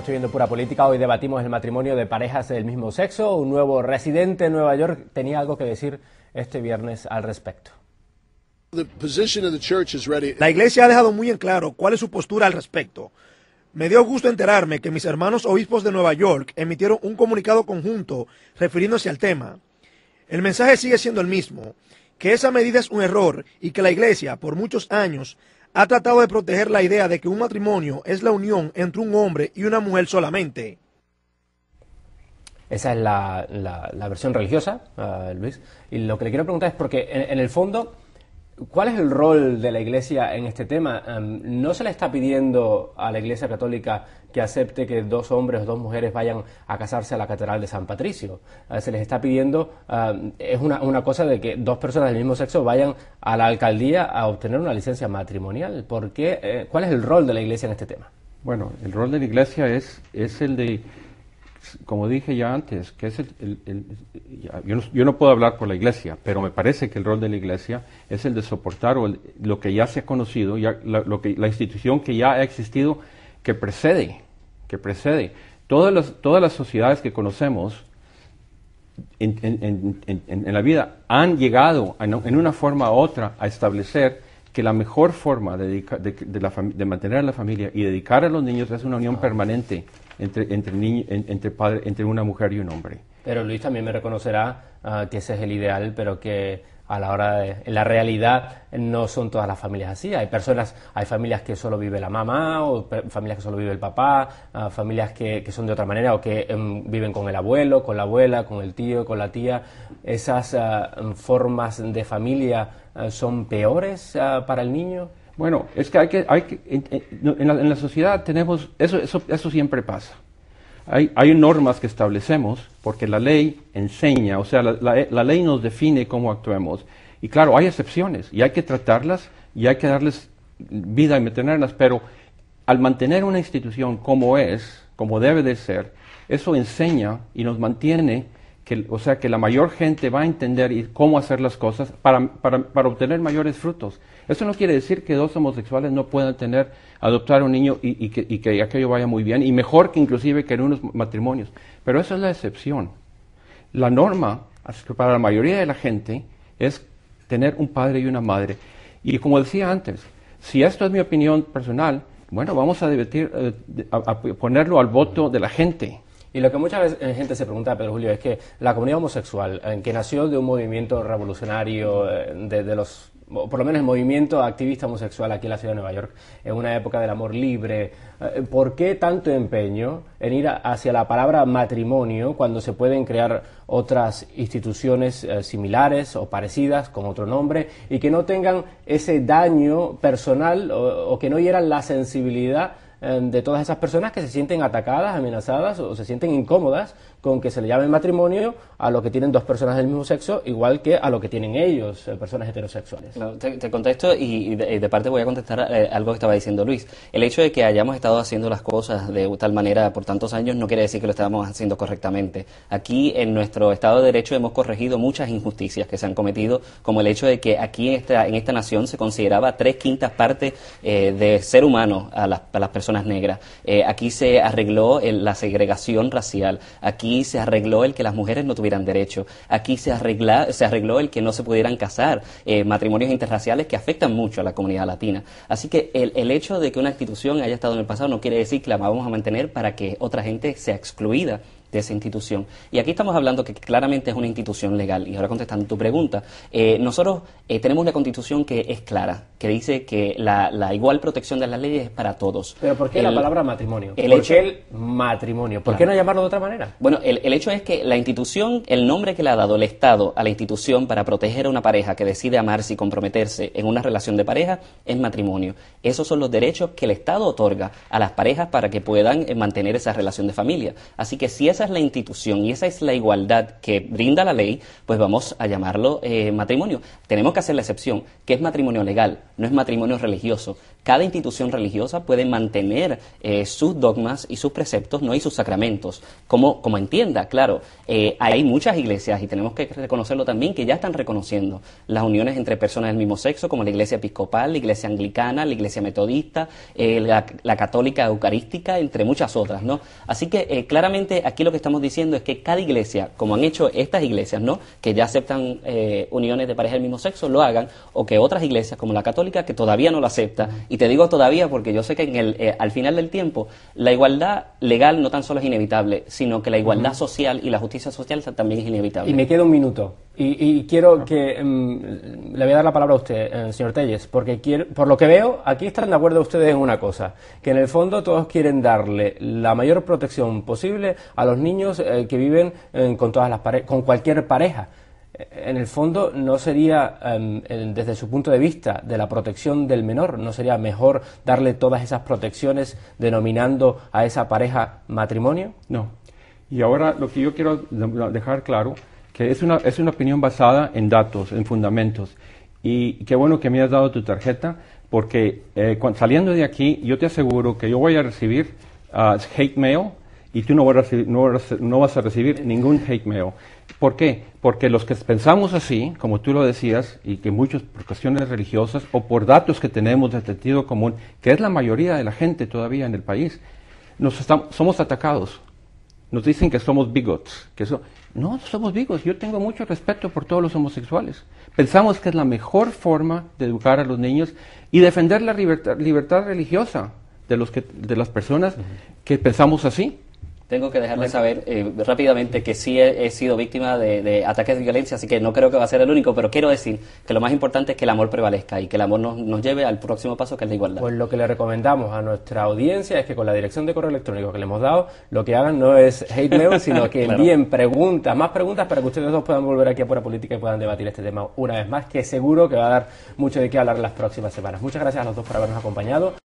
estoy viendo pura política. Hoy debatimos el matrimonio de parejas del mismo sexo. Un nuevo residente en Nueva York tenía algo que decir este viernes al respecto. La iglesia ha dejado muy en claro cuál es su postura al respecto. Me dio gusto enterarme que mis hermanos obispos de Nueva York emitieron un comunicado conjunto refiriéndose al tema. El mensaje sigue siendo el mismo, que esa medida es un error y que la iglesia, por muchos años, ha tratado de proteger la idea de que un matrimonio es la unión entre un hombre y una mujer solamente. Esa es la, versión religiosa, ah, Luis. Y lo que le quiero preguntar es porque en el fondo ¿Cuál es el rol de la Iglesia en este tema? Em, ¿No se le está pidiendo a la Iglesia Católica que acepte que dos hombres o dos mujeres vayan a casarse a la Catedral de San Patricio? Eh, se les está pidiendo, em, es una, una, cosa de que dos personas del mismo sexo vayan a la alcaldía a obtener una licencia matrimonial. ¿Por qué? Eh, ¿Cuál es el rol de la Iglesia en este tema? Bueno, el rol de la Iglesia es, es el de como dije ya antes, que es el, yo, no, puedo hablar por la iglesia, pero me parece que el rol de la iglesia es el de soportar lo que ya se ha conocido, la, lo que, la institución que ya ha existido, que precede, que precede. Todas las, todas las sociedades que conocemos en, la vida han llegado en, una forma u otra a establecer que la mejor forma de, de, de mantener a la familia y dedicar a los niños es una unión permanente entre, entre, entre, padre, entre una mujer y un hombre. Pero Luis también me reconocerá ah, que ese es el ideal, pero que a la hora de en la realidad no son todas las familias así hay personas hay familias que solo vive la mamá o familias que solo vive el papá ah, familias que, son de otra manera o que em, viven con el abuelo con la abuela con el tío con la tía esas ah, formas de familia son peores para el niño bueno, es que hay que, hay en, la, sociedad tenemos, eso, eso, eso siempre pasa. Hay, hay, normas que establecemos porque la ley enseña, o sea, la, la, ley nos define cómo actuemos. Y claro, hay excepciones y hay que tratarlas y hay que darles vida y mantenerlas, pero al mantener una institución como es, como debe de ser, eso enseña y nos mantiene que, o sea, que la mayor gente va a entender y cómo hacer las cosas para, obtener mayores frutos. Eso no quiere decir que dos homosexuales no puedan tener, adoptar a un niño y, que, y que aquello vaya muy bien, y mejor que inclusive que en unos matrimonios. Pero esa es la excepción. La norma para la mayoría de la gente es tener un padre y una madre. Y como decía antes, si esto es mi opinión personal, bueno, vamos a, eh, a ponerlo al voto de la gente. Y lo que mucha eh, gente se pregunta, Pedro Julio, es que la comunidad homosexual, eh, que nació de un movimiento revolucionario eh, de, los por lo menos el movimiento activista homosexual aquí en la ciudad de Nueva York, en una época del amor libre. ¿Por qué tanto empeño en ir hacia la palabra matrimonio cuando se pueden crear otras instituciones similares o parecidas con otro nombre y que no tengan ese daño personal o, o que no hieran la sensibilidad Em, de todas esas personas que se sienten atacadas, amenazadas o se sienten incómodas con que se le llame matrimonio a lo que tienen dos personas del mismo sexo, igual que a lo que tienen ellos, eh, personas heterosexuales. te, contesto y, de, parte voy a contestar eh, algo que estaba diciendo Luis. El hecho de que hayamos estado haciendo las cosas de tal manera por tantos años no quiere decir que lo estábamos haciendo correctamente. Aquí en nuestro Estado de Derecho hemos corregido muchas injusticias que se han cometido, como el hecho de que aquí en esta, en esta nación se consideraba tres quintas partes eh, de ser humano las, a las personas negras. Eh, aquí se arregló la segregación racial. Aquí se arregló el que las mujeres no tuvieran derecho. Aquí se, arregla, se arregló el que no se pudieran casar. Eh, matrimonios interraciales que afectan mucho a la comunidad latina. Así que el, el hecho de que una institución haya estado en el pasado no quiere decir que la vamos a mantener para que otra gente sea excluida de esa institución. Y aquí estamos hablando que claramente es una institución legal. Y ahora contestando tu pregunta, eh, nosotros eh, tenemos una constitución que es clara, que dice que la, igual protección de las leyes es para todos. ¿Pero por qué la palabra matrimonio? El hecho, el matrimonio? ¿Por qué no llamarlo de otra manera? Bueno, el, el, hecho es que la institución, el nombre que le ha dado el Estado a la institución para proteger a una pareja que decide amarse y comprometerse en una relación de pareja es matrimonio. Esos son los derechos que el Estado otorga a las parejas para que puedan eh, mantener esa relación de familia. Así que si es esa es la institución y esa es la igualdad que brinda la ley, pues vamos a llamarlo eh, matrimonio. Tenemos que hacer la excepción, que es matrimonio legal, no es matrimonio religioso, cada institución religiosa puede mantener eh, sus dogmas y sus preceptos, no y sus sacramentos, como, como entienda, claro. Eh, hay muchas iglesias, y tenemos que reconocerlo también, que ya están reconociendo las uniones entre personas del mismo sexo, como la iglesia episcopal, la iglesia anglicana, la iglesia metodista, eh, la, católica eucarística, entre muchas otras, ¿no? Así que claramente aquí lo que estamos diciendo es que cada iglesia, como han hecho estas iglesias, ¿no? Que ya aceptan uniones de pareja del mismo sexo, lo hagan, o que otras iglesias, como la católica, que todavía no lo acepta, y te digo todavía porque yo sé que en el, eh, al final del tiempo la igualdad legal no tan solo es inevitable, sino que la igualdad social y la justicia social también es inevitable. Y me queda un minuto. Y, quiero que... Em, le voy a dar la palabra a usted, eh, señor Telles, porque por lo que veo, aquí están de acuerdo ustedes en una cosa, que en el fondo todos quieren darle la mayor protección posible a los niños eh, que viven con, todas las con cualquier pareja en el fondo no sería, em, desde su punto de vista, de la protección del menor, no sería mejor darle todas esas protecciones denominando a esa pareja matrimonio? No. Y ahora lo que yo quiero dejar claro, que es una, es una opinión basada en datos, en fundamentos. Y qué bueno que me has dado tu tarjeta, porque eh, saliendo de aquí, yo te aseguro que yo voy a recibir ah, hate mail y tú no vas, no vas a recibir ningún hate mail. ¿Por qué? Porque los que pensamos así, como tú lo decías, y que muchos por cuestiones religiosas o por datos que tenemos de sentido común, que es la mayoría de la gente todavía en el país, nos somos atacados. Nos dicen que somos bigots. Que no, somos bigots. Yo tengo mucho respeto por todos los homosexuales. Pensamos que es la mejor forma de educar a los niños y defender la libertad, religiosa de, los que, de las personas que pensamos así. Tengo que dejarle saber eh, rápidamente que sí he, sido víctima de, ataques de violencia, así que no creo que va a ser el único, pero quiero decir que lo más importante es que el amor prevalezca y que el amor nos, lleve al próximo paso que es la igualdad. Pues lo que le recomendamos a nuestra audiencia es que con la dirección de correo electrónico que le hemos dado, lo que hagan no es hate mail, sino que envíen preguntas, más preguntas para que ustedes dos puedan volver aquí a Pura Política y puedan debatir este tema una vez más, que seguro que va a dar mucho de qué hablar las próximas semanas. Muchas gracias a los dos por habernos acompañado.